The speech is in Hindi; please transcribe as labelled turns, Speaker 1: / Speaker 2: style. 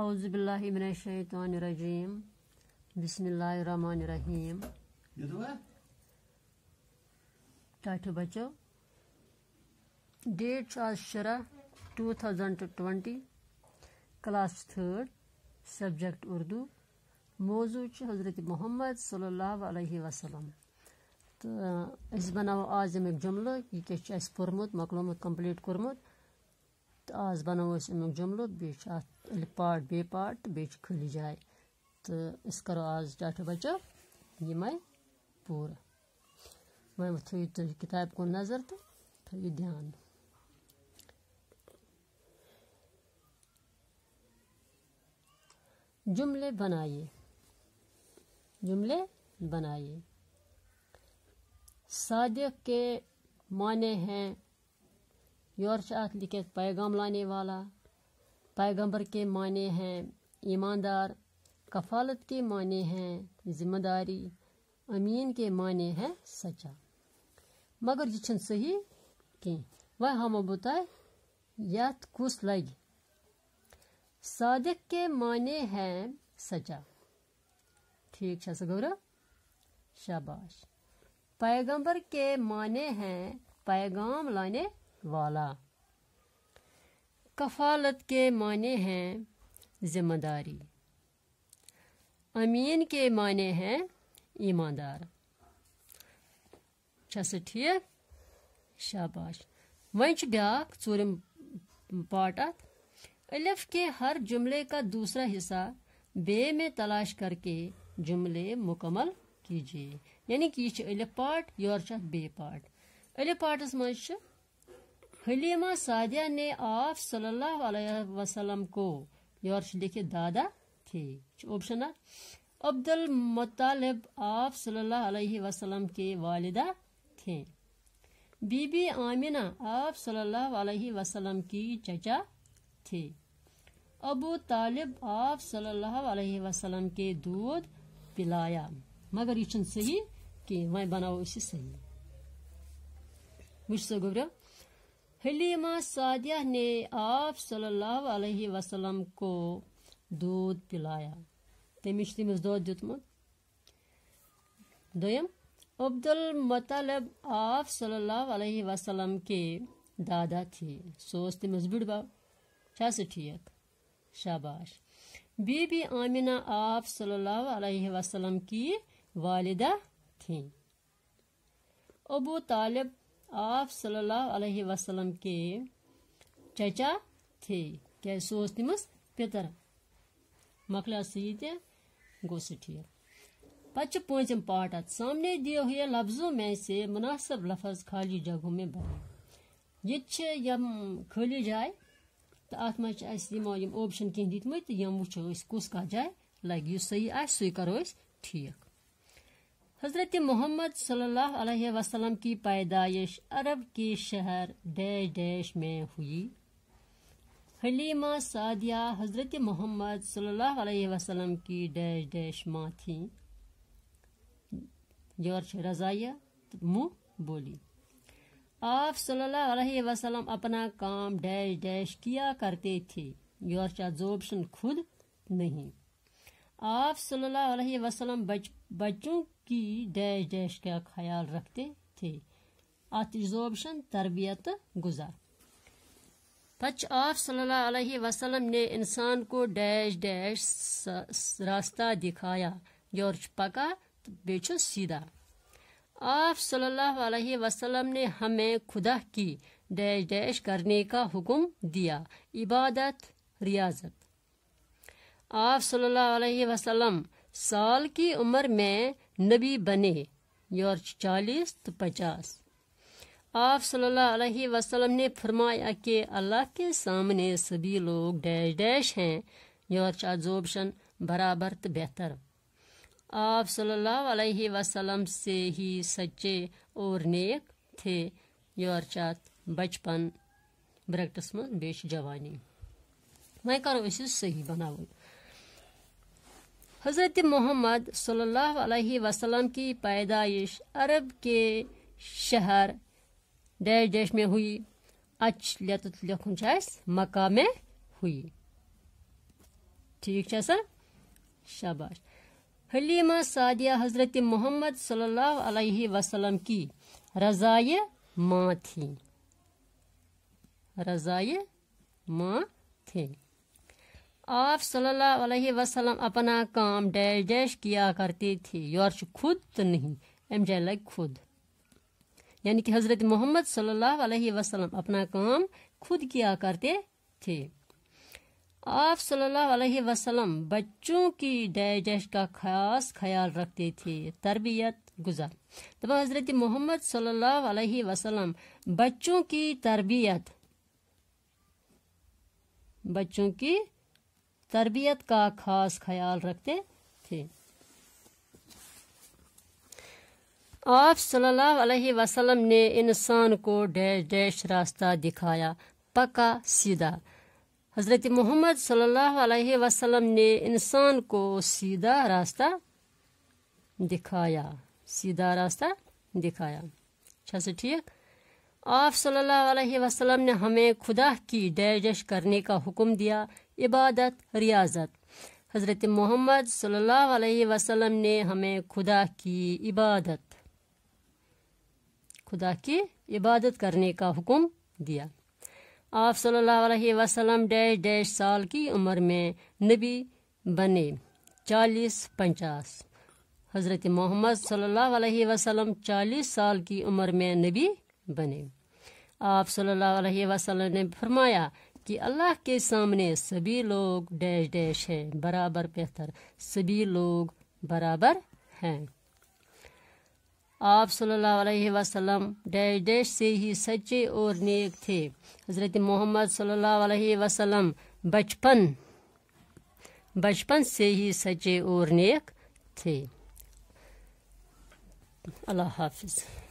Speaker 1: अउज़बिल्लिमिनशैतरजीम बिस्मिल्लाहिर्रहमानिर्रहीम टाठ बचो डेट आज शरा two thousand twenty class third subject Urdu मौजू हजरत मोहम्मद सल्ह वसलम तो बनो आज अमिक जुमल यह क्या पुर्मुत मकलोमुत कम्प्लीट कोर्मुत تہٕ آز بَناوو أسۍ امیُک جُملہٕ بیٚیہِ چھِ اَتھ الف پاٹ بے پاٹ تہٕ بیٚیہِ چھِ خٲلی جاے تہٕ أسۍ کَرو آز ٹاٹھو بَچو یِمَے پوٗرٕ وۄنۍ تھٲیِو تُہۍ کِتابہِ کُن نظر تہٕ تھٲیِو دھیان जुमले बनाइए जुमले बनाइए सादिक के माने हैं योर अत लिखित पैगाम लाने वाला पैगंबर के माने हैं ईमानदार कफालत के माने हैं जिम्मेदारी अमीन के माने हैं सच्चा मगर यह सही कह वह हम बताए यथ कुस लग सादिक के माने हैं सच्चा ठीक है सगौरव शाबाश पैगंबर के माने हैं पैगाम लाने वाला कफालत के माने हैं जिम्मेदारी अमीन के माने हैं ईमानदार ठीक शाबाश वहीं ब्याक चूरम पार्ट अलिफ के हर जुमले का दूसरा हिस्सा बे में तलाश करके जुमले मुकम्मल कीजिए यानी कि यह अलिफ पार्ट योर बे पार्ट अलिफ पार्टस मज हलीमा सादिया ने आप सल्लल्लाहु अलैहि वसल्लम को यार देखिए दादा थे ऑप्शन है अब्दुल मुतालिब आप सल्लल्लाहु अलैहि वसल्लम के वालिदा थे बीबी आमिना आप सल्लल्लाहु अलैहि वसल्लम की चचा थे अबू तालिब आप सल्लल्लाहु अलैहि वसल्लम के दूध पिलाया मगर यह सही कि वह बनाओ इसे सही मुझसे गुब्रो हलीमा सादिया ने आप सल्लल्लाहु अलैहि वसल्लम को दूध पिलाया तमिश तमिस दूध दुतमुत दोयम अब्दुल मतलब आप सल्लल्लाहु अलैहि वसल्लम के दादा थे सोस तमिस बुढ़ बाव ठीक शाबाश बीबी आमिना आप सल्लल्लाहु अलैहि वसल्लम की वालिदा थी अबू तालिब आप सल्लल्लाहु अलैहि वसल्लम के चचा थे क्या सोच तिमस पितर मखला सीत गोसठियर पच्च पांचम पार्ट अत सामने दिए हुए लफ्जों में से मुनासिब लफज खाली जगहों में बने ये यम खाली जाए तो अत मो ऑप्शन कह यम वो कस जाए लगे सही आई सही करो ठीक हजरत मोहम्मद सल्लल्लाहु अलैहि वसल्लम की पैदाइश अरब के शहर डैश डैश में हुई हलीमा सादिया हजरत मोहम्मद सल्लल्लाहु अलैहि वसल्लम की डैश डैश माँ थी से रजाया मुँह बोली आप सल्लल्लाहु अलैहि वसल्लम अपना काम डैश डैश किया करते थे योरचा जोबशन खुद नहीं आप सल्लल्लाहु अलैहि वसल्लम बच, बच्चों की डैश डैश का ख्याल रखते थे अतोबशन तरबियत गुजार पच आप सल्लल्लाहु अलैहि वसल्लम ने इंसान को डैश डैश रास्ता दिखाया जो पका बेचो सीधा आप सल्लल्लाहु अलैहि वसल्लम ने हमें खुदा की डैश डैश करने का हुक्म दिया इबादत रियाजत आप सल्लल्लाहु अलैहि वसल्लम साल की उम्र में नबी बने और चालीस तो पचास आप सल्लल्लाहु अलैहि वसल्लम ने फरमाया कि अल्लाह के सामने सभी लोग डैश डैश हैं और चाजोबशन बराबर तो बेहतर आप सल्लल्लाहु अलैहि वसल्लम से ही सच्चे और नेक थे और चात बचपन ब्रैकटस मे बेश जवानी वह करो सही बनावन हज़रत मोहम्मद सल्लल्लाहु अलैहि वसल्लम की पैदाइश अरब के शहर डैश डैश में हुई अच लत लिखुन मका में हुई ठीक है सर शाबाश हलीमा सादिया हज़रत मोहम्मद सल्लल्लाहु अलैहि वसल्लम की रज़ाए माँ थी रज़ाए माँ थी आप सल्लल्लाहु वसल्लम अपना काम डाइजेस्ट किया करते थे यार खुद तो नहीं अम जाए लग खुद यानी कि हज़रत मोहम्मद सल्लल्लाहु अलैहि वसल्लम अपना काम खुद किया करते थे आप सल्लल्लाहु अलैहि वसल्लम बच्चों की डाइजेस्ट का खास ख्याल रखते थे तरबियत गुजार तो हज़रत मोहम्मद सल्लल्लाहु अलैहि वसल्लम बच्चों की तरबियत बच्चों की तरबियत का खास ख्याल रखते थे आप सल्लल्लाहु अलैहि वसल्लम ने इंसान को डैश डैश रास्ता दिखाया पका सीधा हज़रत मोहम्मद सल्लल्लाहु अलैहि वसल्लम ने इंसान को सीधा रास्ता दिखाया सीधा रास्ता दिखाया अच्छा से ठीक आप सल्लल्लाहु अलैहि वसल्लम ने हमें खुदा की डैश डैश करने का हुक्म दिया इबादत रियाजत हज़रत मोहम्मद सल्लल्लाहु अलैहि वसल्लम ने हमें खुदा की इबादत खुदा की इबादत करने का हुक्म दिया आप सल्लल्लाहु अलैहि वसल्लम डैश डैश साल की उम्र में नबी बने चालीस पचास हज़रत मोहम्मद सल्लल्लाहु अलैहि वसल्लम चालीस साल की उम्र में नबी बने आप सल्लल्लाहु अलैहि वसल्लम ने फरमाया कि अल्लाह के सामने सभी लोग डैश डैश है बराबर बेहतर सभी लोग बराबर हैं आप सल्लल्लाहु अलैहि वसल्लम डैश डैश से ही सच्चे और नेक थे हज़रत मोहम्मद सल्लल्लाहु अलैहि वसल्लम बचपन बचपन से ही सच्चे और नेक थे अल्लाह हाफिज़